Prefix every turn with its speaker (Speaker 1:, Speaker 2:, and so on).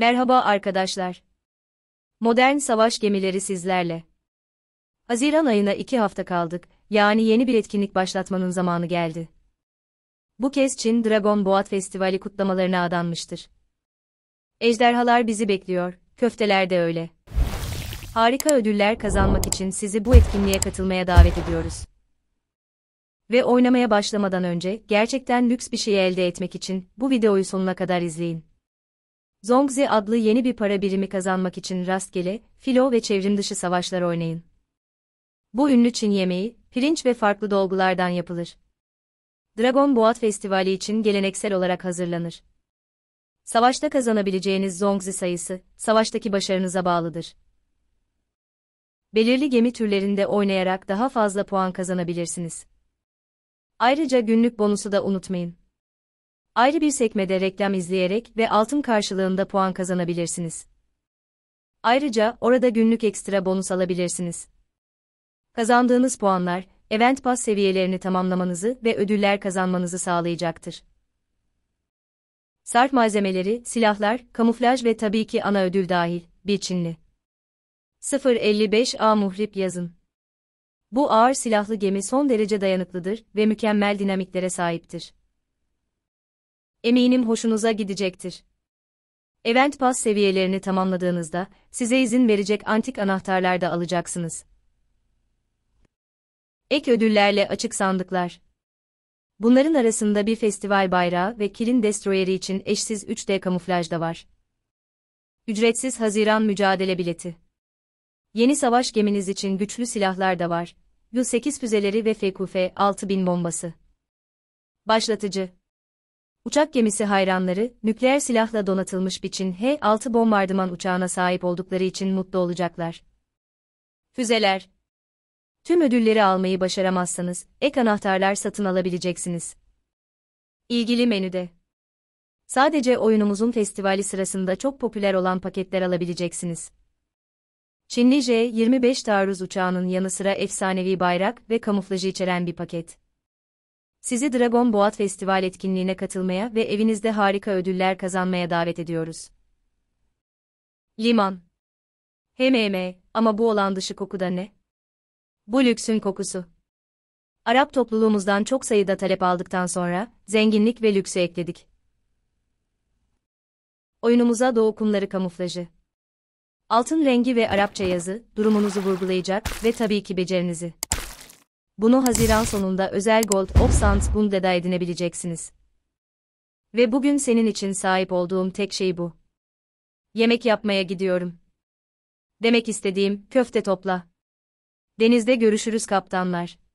Speaker 1: Merhaba arkadaşlar. Modern savaş gemileri sizlerle. Haziran ayına iki hafta kaldık, yani yeni bir etkinlik başlatmanın zamanı geldi. Bu kez Çin Dragon Boat Festivali kutlamalarına adanmıştır. Ejderhalar bizi bekliyor, köfteler de öyle. Harika ödüller kazanmak için sizi bu etkinliğe katılmaya davet ediyoruz. Ve oynamaya başlamadan önce gerçekten lüks bir şey elde etmek için bu videoyu sonuna kadar izleyin. Zongzi adlı yeni bir para birimi kazanmak için rastgele, filo ve çevrim dışı savaşlar oynayın. Bu ünlü Çin yemeği, pirinç ve farklı dolgulardan yapılır. Dragon Boat Festivali için geleneksel olarak hazırlanır. Savaşta kazanabileceğiniz zongzi sayısı, savaştaki başarınıza bağlıdır. Belirli gemi türlerinde oynayarak daha fazla puan kazanabilirsiniz. Ayrıca günlük bonusu da unutmayın. Ayrı bir sekmede reklam izleyerek ve altın karşılığında puan kazanabilirsiniz. Ayrıca orada günlük ekstra bonus alabilirsiniz. Kazandığınız puanlar, Event Pass seviyelerini tamamlamanızı ve ödüller kazanmanızı sağlayacaktır. Sarp malzemeleri, silahlar, kamuflaj ve tabii ki ana ödül dahil, bir 055A muhrip yazın. Bu ağır silahlı gemi son derece dayanıklıdır ve mükemmel dinamiklere sahiptir. Eminim hoşunuza gidecektir. Event Pass seviyelerini tamamladığınızda size izin verecek antik anahtarlar da alacaksınız. Ek ödüllerle açık sandıklar. Bunların arasında bir festival bayrağı ve Kilin Destroyer'i için eşsiz 3D kamuflaj da var. Ücretsiz Haziran mücadele bileti. Yeni savaş geminiz için güçlü silahlar da var. Yu 8 füzeleri ve FQF-6000 bombası. Başlatıcı Uçak gemisi hayranları, nükleer silahla donatılmış biçin H-6 bombardıman uçağına sahip oldukları için mutlu olacaklar. Füzeler Tüm ödülleri almayı başaramazsanız, ek anahtarlar satın alabileceksiniz. İlgili menüde Sadece oyunumuzun festivali sırasında çok popüler olan paketler alabileceksiniz. Çinli J-25 taarruz uçağının yanı sıra efsanevi bayrak ve kamuflajı içeren bir paket. Sizi Dragon Boat Festival etkinliğine katılmaya ve evinizde harika ödüller kazanmaya davet ediyoruz. Liman. HMM, ama bu olan dışı koku da ne? Bu lüksün kokusu. Arap topluluğumuzdan çok sayıda talep aldıktan sonra, zenginlik ve lüksü ekledik. Oyunumuza doğu kumları kamuflajı. Altın rengi ve Arapça yazı, durumunuzu vurgulayacak ve tabii ki becerinizi bunu Haziran sonunda özel Gold of Sands Bundle'da edinebileceksiniz. Ve bugün senin için sahip olduğum tek şey bu. Yemek yapmaya gidiyorum. Demek istediğim, köfte topla. Denizde görüşürüz kaptanlar.